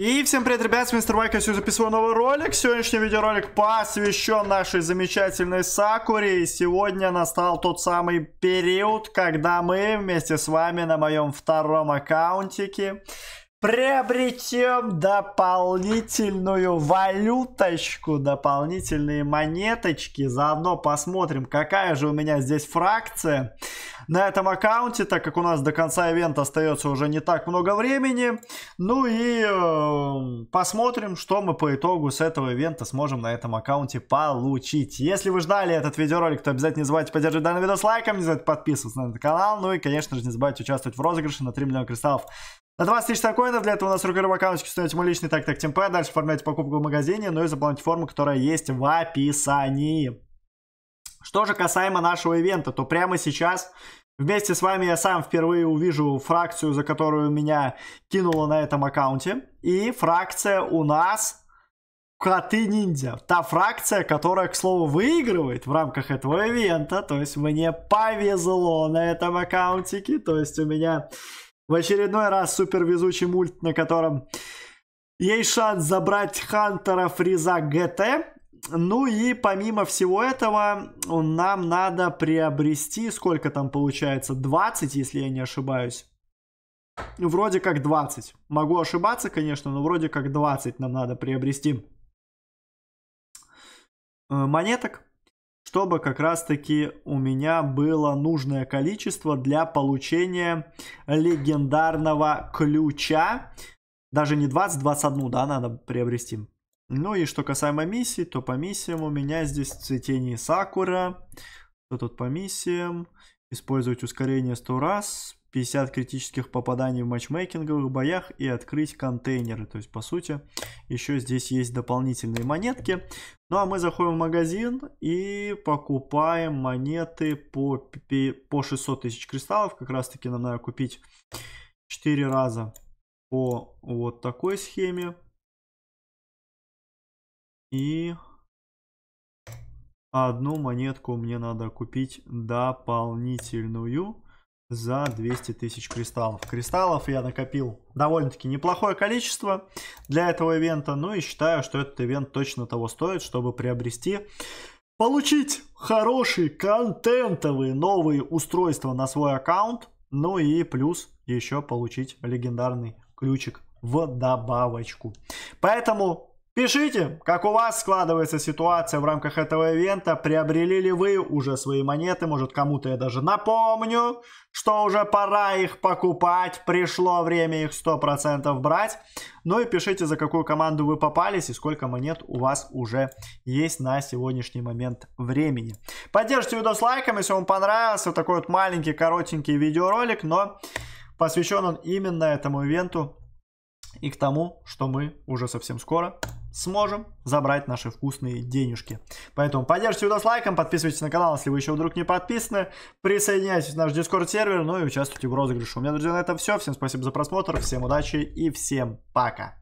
И всем привет, ребят, с Мистер Вайк, я сегодня записываю новый ролик. Сегодняшний видеоролик посвящен нашей замечательной Сакуре. И сегодня настал тот самый период, когда мы вместе с вами на моем втором аккаунтике приобретем дополнительную валюточку, дополнительные монеточки. Заодно посмотрим, какая же у меня здесь фракция на этом аккаунте, так как у нас до конца ивента остается уже не так много времени. Ну и э, посмотрим, что мы по итогу с этого ивента сможем на этом аккаунте получить. Если вы ждали этот видеоролик, то обязательно не забывайте поддерживать данный видос лайком, не забывайте подписываться на этот канал, ну и, конечно же, не забывайте участвовать в розыгрыше на 3 миллиона кристаллов на 20 тысяч токенов, для этого у нас рукорыв аккаунт, установите мой личный так так темпе, дальше оформляйте покупку в магазине, ну и заполнять форму, которая есть в описании. Что же касаемо нашего ивента, то прямо сейчас вместе с вами я сам впервые увижу фракцию, за которую меня кинуло на этом аккаунте. И фракция у нас Коты-ниндзя. Та фракция, которая, к слову, выигрывает в рамках этого ивента. То есть мне повезло на этом аккаунтике. То есть у меня в очередной раз супер везучий мульт, на котором есть шанс забрать Хантера Фриза ГТ. Ну и помимо всего этого, нам надо приобрести, сколько там получается, 20, если я не ошибаюсь. Вроде как 20. Могу ошибаться, конечно, но вроде как 20 нам надо приобрести э, монеток, чтобы как раз-таки у меня было нужное количество для получения легендарного ключа. Даже не 20, 21, да, надо приобрести. Ну и что касаемо миссий, то по миссиям у меня здесь цветение сакура. Что тут по миссиям? Использовать ускорение 100 раз, 50 критических попаданий в матчмейкинговых боях и открыть контейнеры. То есть, по сути, еще здесь есть дополнительные монетки. Ну а мы заходим в магазин и покупаем монеты по, по 600 тысяч кристаллов. Как раз таки нам надо купить 4 раза по вот такой схеме. И одну монетку мне надо купить дополнительную за 200 тысяч кристаллов. Кристаллов я накопил довольно-таки неплохое количество для этого ивента. Ну и считаю, что этот ивент точно того стоит, чтобы приобрести, получить хороший контентовый новые устройства на свой аккаунт. Ну и плюс еще получить легендарный ключик в добавочку. Поэтому Пишите, как у вас складывается ситуация в рамках этого ивента, приобрели ли вы уже свои монеты, может кому-то я даже напомню, что уже пора их покупать, пришло время их 100% брать. Ну и пишите, за какую команду вы попались и сколько монет у вас уже есть на сегодняшний момент времени. Поддержите видос лайком, если вам понравился такой вот маленький, коротенький видеоролик, но посвящен он именно этому ивенту и к тому, что мы уже совсем скоро сможем забрать наши вкусные денежки. Поэтому поддержите видос лайком, подписывайтесь на канал, если вы еще вдруг не подписаны, присоединяйтесь в наш дискорд сервер, ну и участвуйте в розыгрыше. У меня, друзья, на этом все. Всем спасибо за просмотр, всем удачи и всем пока.